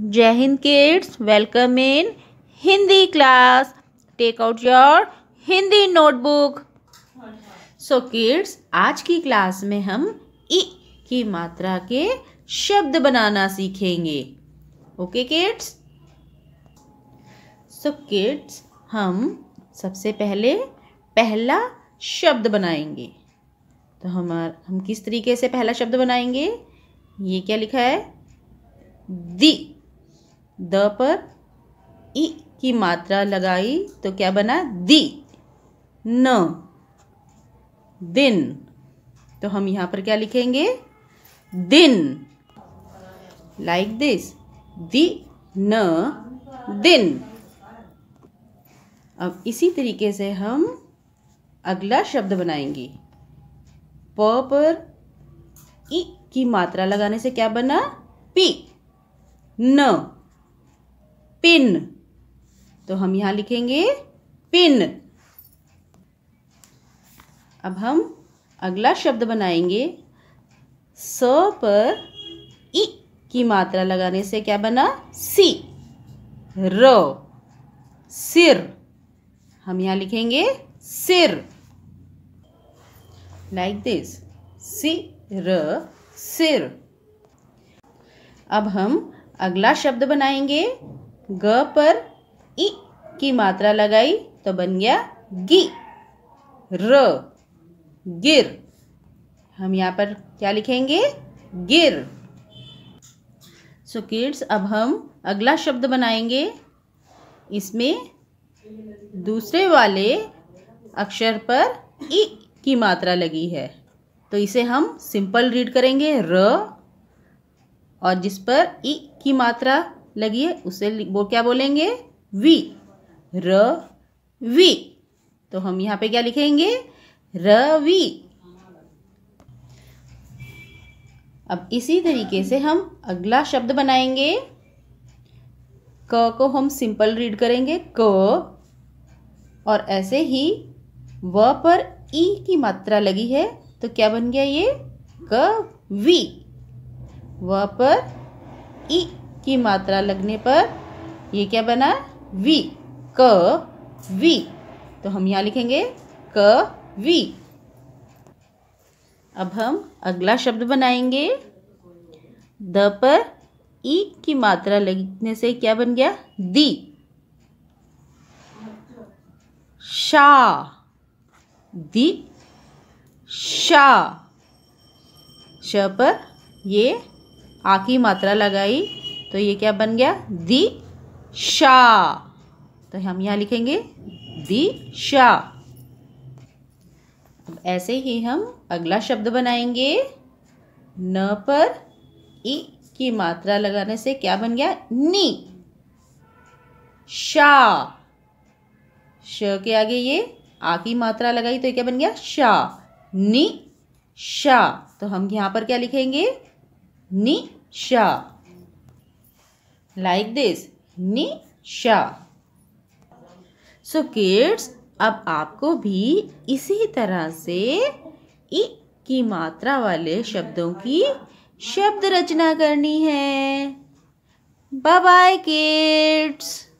जय हिंद kids welcome in Hindi class take out your Hindi notebook so kids आज की क्लास में हम ई की मात्रा के शब्द बनाना सीखेंगे ओके किड्स सो किड्स हम सबसे पहले पहला शब्द बनाएंगे तो हमार हम किस तरीके से पहला शब्द बनाएंगे ये क्या लिखा है दी द पर ई की मात्रा लगाई तो क्या बना दी न दिन तो हम यहाँ पर क्या लिखेंगे दिन लाइक दिस दी न दिन अब इसी तरीके से हम अगला शब्द बनाएंगे प पर ई की मात्रा लगाने से क्या बना पी न पिन तो हम यहां लिखेंगे पिन अब हम अगला शब्द बनाएंगे स पर इ की मात्रा लगाने से क्या बना सी र सिर हम यहां लिखेंगे सिर लाइक दिस सी र सिर अब हम अगला शब्द बनाएंगे ग पर ई की मात्रा लगाई तो बन गया गी र गिर हम यहाँ पर क्या लिखेंगे गिर सो so किड्स अब हम अगला शब्द बनाएंगे इसमें दूसरे वाले अक्षर पर ई की मात्रा लगी है तो इसे हम सिंपल रीड करेंगे र और जिस पर ई की मात्रा लगी है उसे वो क्या बोलेंगे वी र वी तो हम यहाँ पे क्या लिखेंगे वी अब इसी तरीके से हम अगला शब्द बनाएंगे क को हम सिंपल रीड करेंगे क और ऐसे ही व पर ई की मात्रा लगी है तो क्या बन गया ये वी व पर ई की मात्रा लगने पर ये क्या बना वी क वी तो हम यहाँ लिखेंगे क वी अब हम अगला शब्द बनाएंगे द पर ई e की मात्रा लगने से क्या बन गया दी शा दी शा श पर ये आ की मात्रा लगाई तो ये क्या बन गया शा तो हम यहाँ लिखेंगे दिशा अब ऐसे ही हम अगला शब्द बनाएंगे न पर ई की मात्रा लगाने से क्या बन गया नी शा श के आगे ये आ की मात्रा लगाई तो क्या बन गया शा नी शा तो हम यहाँ पर क्या लिखेंगे शाह like this nisha so kids अब आपको भी इसी तरह से इ की मात्रा वाले शब्दों की शब्द रचना करनी है बाय बाय किड्स